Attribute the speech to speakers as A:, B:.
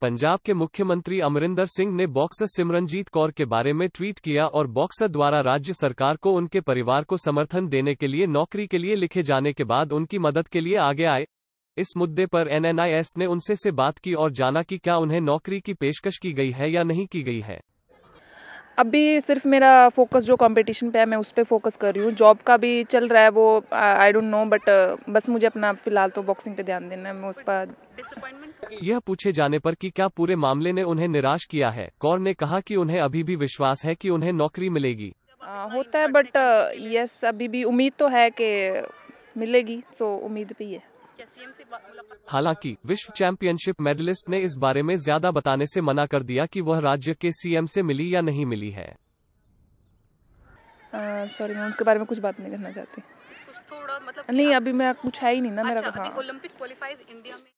A: पंजाब के मुख्यमंत्री अमरिंदर सिंह ने बॉक्सर सिमरनजीत कौर के बारे में ट्वीट किया और बॉक्सर द्वारा राज्य सरकार को उनके परिवार को समर्थन देने के लिए नौकरी के लिए लिखे जाने के बाद उनकी मदद के लिए आगे आए इस मुद्दे पर एनएनआईएस ने उनसे से बात की और जाना कि क्या उन्हें नौकरी की पेशकश की गई है या नहीं की गई है
B: अभी सिर्फ मेरा फोकस जो कंपटीशन पे है मैं उस पर फोकस कर रही हूँ जॉब का भी चल रहा है वो आई डोंट नो बट बस मुझे अपना फिलहाल तो बॉक्सिंग पे ध्यान देना है मैं उस पर
A: यह पूछे जाने पर कि क्या पूरे मामले ने उन्हें निराश किया है कौर ने कहा कि उन्हें अभी भी विश्वास है कि उन्हें नौकरी मिलेगी
B: आ, होता है बट यस uh, अभी भी उम्मीद तो है कि मिलेगी सो उम्मीद भी है
A: हालांकि विश्व चैंपियनशिप मेडलिस्ट ने इस बारे में ज्यादा बताने से मना कर दिया कि वह राज्य के सीएम से मिली या नहीं मिली है
B: सॉरी मैं उसके बारे में कुछ बात नहीं करना चाहती कुछ थोड़ा मतलब नहीं अभी मैं कुछ है ही नहीं ना मेरा ओलंपिक क्वालिफाइज इंडिया में